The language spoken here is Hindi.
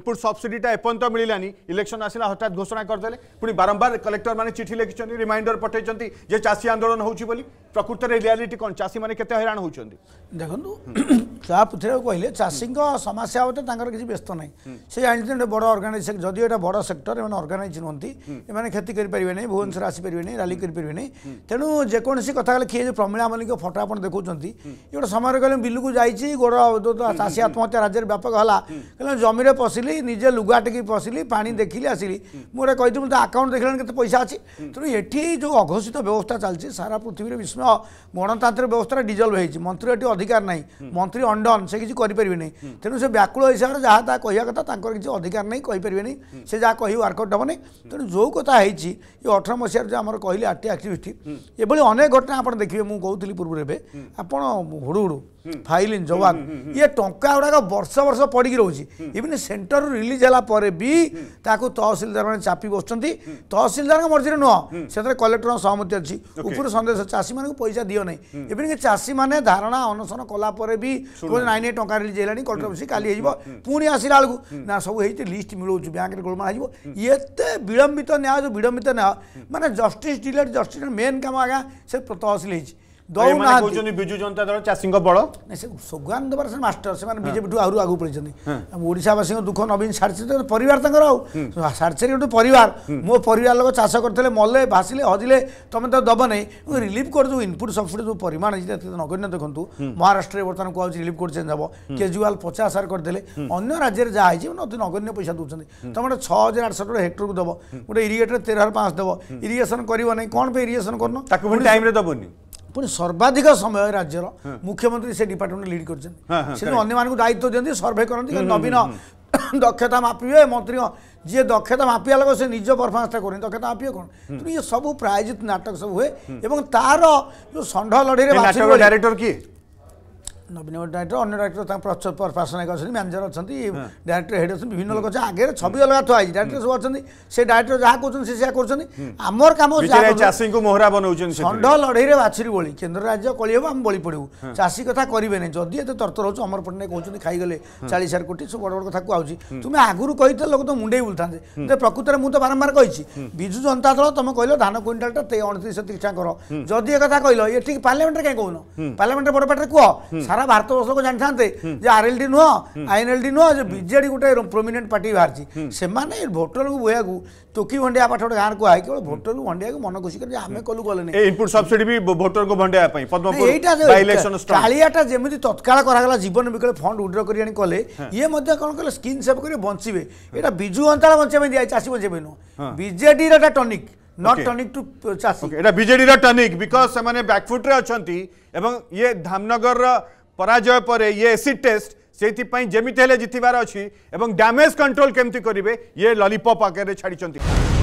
इनपुट सब्सिडीटा एपर्त मिलानी इलेक्शन आसा हठात घोषणा करदे पुणी बारंबार कलेक्टर मैंने चिठी लिखिं रिमाइंडर पठाई चाषी आंदोलन होली प्रकृत रियालीटी कौन चाषी मैंने हईरा होती देखो चाह पुथे कहले चाषी समस्या होते किसी व्यस्त ना से जानते हैं बड़ अर्गानाइज जदि ये बड़ सेक्टर इन्हें अर्गानाइज नुहतं क्षति करें भुवनेश्वर आसपारे ना रापरें तेणु जेकोसी कथ किए प्रमीला मल्लिक फटो आप देखते समय कह बिल को जाइए गोड़ चाषी आत्महत्या राज्य में व्यापक है कह जमीन में पशिली निजे लुगा टेक पशिली पा देखिली आसली मुझे कही मुझे आकाउंट देख लाने के पैसा अच्छी तेनाली जो अघोषित व्यवस्था चलती सारा पृथ्वी विस्म ଗଣତାନ୍ତ୍ରିକ ବ୍ୟବସ୍ଥାଟା ଡିଜଲ୍ଭ ହେଇଛି ମନ୍ତ୍ରୀ ଏଠି ଅଧିକାର ନାହିଁ ମନ୍ତ୍ରୀ ଅଣ୍ଡନ୍ ସେ କିଛି କରିପାରିବେ ନାହିଁ ତେଣୁ ସେ ବ୍ୟାକୁଳ ହିସାବରେ ଯାହା ତାହା କହିବା କଥା ତାଙ୍କର କିଛି ଅଧିକାର ନାହିଁ କହିପାରିବେ ନାହିଁ ସେ ଯାହା କହିବେ ୱାର୍କଆଉଟ୍ ହେବନି ତେଣୁ ଯେଉଁ କଥା ହେଇଛି ଏ ଅଠର ମସିହାରେ ଯେଉଁ ଆମର କହିଲେ ଆର୍ଟି ଆକ୍ଟିଭିଟି ଏଭଳି ଅନେକ ଘଟଣା ଆପଣ ଦେଖିବେ ମୁଁ କହୁଥିଲି ପୂର୍ବରୁ ଏବେ ଆପଣ ହୁଡ଼ୁ ହୁଡ଼ୁ ଫାଇଲିନ୍ ଜବାନ ଇଏ ଟଙ୍କା ଗୁଡ଼ାକ ବର୍ଷ ବର୍ଷ ପଡ଼ିକି ରହୁଛି ଇଭିନ୍ ସେଣ୍ଟରରୁ ରିଲିଜ୍ ହେଲା ପରେ ବି ତାକୁ ତହସିଲଦାରମାନେ ଚାପି ବସୁଛନ୍ତି ତହସିଲଦାରଙ୍କ ମର୍ଜିରେ ନୁହଁ ସେଥିରେ କଲେକ୍ଟରଙ୍କ ସହମତି ଅଛି ଉପରୁ ସନ୍ଦେଶ ଚାଷୀମାନଙ୍କୁ ପଇସା ଦିଅ ନାହିଁ ଇଭିନ୍ ଚାଷୀମାନେ ଧାରଣା ଅନଶନ କଲା ପରେ ବି ନାଇଁ ନାଇଁ ଟଙ୍କା ରିଲିଜ୍ ହେଲାଣି କଲେକ୍ଟର ଅଫିସ୍ କାଲି ହେଇଯିବ ପୁଣି ଆସିଲା ବେଳକୁ ନା ସବୁ ହେଇଛି ଲିଷ୍ଟ ମିଳୁଛି ବ୍ୟାଙ୍କରେ ଗୋଳମାଳ ହେଇଯିବ ଏତେ ବିଳମ୍ବିତ ନ୍ୟାୟ ଯେଉଁ ବିଳମ୍ବିତ ନ୍ୟାୟ ମାନେ ଜଷ୍ଟିସ୍ ଡିଲେଟ୍ ଜଷ୍ଟିସ୍ ମେନ୍ କାମ ଆଜ୍ଞା ସେ ତହସିଲ ହେଇଛି ଦଉନାହାନ୍ତି କହୁଛନ୍ତି ବିଜୁ ଜନତା ଦଳ ଚାଷୀଙ୍କ ବଳ ନାଇଁ ସେ ସ୍ଲୋଗାନ ଦେବାର ସେ ମାଷ୍ଟର ସେମାନେ ବିଜେପିଠୁ ଆହୁରି ଆଗକୁ ପଳେଇଛନ୍ତି ଓଡ଼ିଶାବାସୀଙ୍କ ଦୁଃଖ ନବୀନ ସାଡ଼େ ପରିବାର ତାଙ୍କର ଆଉ ସାଡ଼େ ଚାରି ଗୋଟେ ପରିବାର ମୋ ପରିବାର ଲୋକ ଚାଷ କରିଥିଲେ ମଲେ ଭାସିଲେ ହଜିଲେ ତମେ ତ ଦେବ ନାହିଁ ରିଲିଫ୍ କରି ଯେଉଁ ଇନପୁଟ୍ ସବସିଡ଼ି ଯେଉଁ ପରିମାଣ ହେଇଛି ଏତେ ନଗଣ୍ୟ ଦେଖନ୍ତୁ ମହାରାଷ୍ଟ୍ରରେ ବର୍ତ୍ତମାନ କୁହାଯାଉଛି ରିଲିଫ୍ କୋଡ଼ ଚେଞ୍ଜ ହେବ କେଜରିୱାଲ ପଚାଶ ହଜାର କରିଦେଲେ ଅନ୍ୟ ରାଜ୍ୟରେ ଯାହା ହେଇଛି ଅତି ନଗଣ୍ୟ ପଇସା ଦେଉଛନ୍ତି ତମେ ଗୋଟେ ଛଅ ହଜାର ଆଠଶହ ଟଙ୍କା ହେକ୍ଟରକୁ ଦେବ ଗୋଟେ ଇରିଗେଟରେ ତେର ହଜାର ପାଞ୍ଚ ଦେବ ଇରିଗେସନ୍ କରିବ ନାହିଁ କ'ଣ ପାଇଁ ଇରିଗେସନ୍ କରୁନ ତାକୁ ପୁଣି ଟାଇମ୍ରେ ଦେବନି ପୁଣି ସର୍ବାଧିକ ସମୟ ରାଜ୍ୟର ମୁଖ୍ୟମନ୍ତ୍ରୀ ସେ ଡିପାର୍ଟମେଣ୍ଟ ଲିଡ୍ କରିଛନ୍ତି ସେଦିନ ଅନ୍ୟମାନଙ୍କୁ ଦାୟିତ୍ୱ ଦିଅନ୍ତି ସର୍ଭେ କରନ୍ତି ନବୀନ ଦକ୍ଷତା ମାପିବେ ମନ୍ତ୍ରୀ ଯିଏ ଦକ୍ଷତା ମାପିବା ଲୋକ ସେ ନିଜ ପରଫର୍ମାନ୍ସଟା କରୁନି ଦକ୍ଷତା ମାପିବେ କ'ଣ ତେଣୁ ଇଏ ସବୁ ପ୍ରାୟୋଜିତ ନାଟକ ସବୁ ହୁଏ ଏବଂ ତାର ଯେଉଁ ଷଣ୍ଢ ଲଢ଼େଇରେ ଡାଇରେକ୍ଟର କିଏ নবীন ডাইরেক্টর অন্য ডাইরেক্টর তাঁর পরপার্সনায়ক অনেক ম্যানেজর অনেক ডাইরেক্টর হেড অনেক বিভিন্ন লোক অনেক আগে ছবি অলগা থা হয়েছে ডাইরেক্টর সব অনেক সে ডাইরেক্টর যা করছেন সে সেয়া করছেন আমার কাম চাষী মোহরা বনাউছেন ষণ্ঢ লড়াইরে বাছুরি বলি কেন্দ্র রাজ্য কলি হব আমি বলি পড়বু চাষী কথা করবে না যদি এত তর্তর হচ্ছে অমর পট্টনাক কৌছেন খাইগলে চালিশ হাজার কোটি সব বড় বড় কথা কুহাউছি তুমি আগুরু কইতে লোক তো মুন্ডেই বুলথান্তে যে প্রকৃতরে মু তো বারম্বার কইছি বিজু জনতা দল তুমি কইল ধান কুইন্টালটা তে অণত্রিশ তিরিশটা কর যদি এ কথা কইল এ ঠিক পার্লামেন্টে কেন কৌন পার্লামেন্টে বড় পাটে কুহ সারা ସାରା ଭାରତବର୍ଷକୁ ଜାଣିଥାନ୍ତେ ଯେ ଆର୍ଏଲ୍ଡି ନୁହଁ ଆଇଏନ୍ଏଲ୍ଡି ନୁହଁ ଯେ ବିଜେଡି ଗୋଟେ ପ୍ରୋମିନେଣ୍ଟ ପାର୍ଟି ବାହାରିଛି ସେମାନେ ଭୋଟରକୁ ବୋଇବାକୁ ଚୋକି ଭଣ୍ଡିଆ ପାଠ ଗୋଟେ ଗାଁକୁ ଆଇ କେବଳ ଭୋଟରକୁ ଭଣ୍ଡିଆକୁ ମନ ଖୁସି କରି ଆମେ କଲୁ କଲେନି ଇନପୁଟ୍ ସବସିଡି ବି ଭୋଟରକୁ ଭଣ୍ଡିଆ ପାଇଁ ଏଇଟା କାଳିଆଟା ଯେମିତି ତତ୍କାଳ କରାଗଲା ଜୀବନ ବିକଳ ଫଣ୍ଡ ଉଡ୍ର କରି ଆଣି କଲେ ଇଏ ମଧ୍ୟ କ'ଣ କଲେ ସ୍କିନ୍ ସେଭ୍ କରି ବଞ୍ଚିବେ ଏଇଟା ବିଜୁ ଅଞ୍ଚଳ ବଞ୍ଚିବା ପାଇଁ ଦିଆଯାଇଛି ଚାଷୀ ବଞ୍ଚିବା ପାଇଁ ନୁହଁ ବିଜେଡିର ଏଟା ଟନିକ୍ ନଟ୍ ଟନିକ୍ ଟୁ ଚାଷୀ ଏଇଟା ବିଜେଡିର ଟନିକ୍ ବିକଜ ସେମାନେ ବ୍ୟାକଫୁଟ୍ରେ ଅଛନ୍ତି ଏବଂ ଇଏ ଧାମନଗରର পরাজয় পরে ইয়ে এসিড টেস্ট সেইপাই যেমি হলে জিতবার অ্যামেজ কন্ট্রোল কেমি করবে ইয়ে ললিপপ আকারে ছাড়ি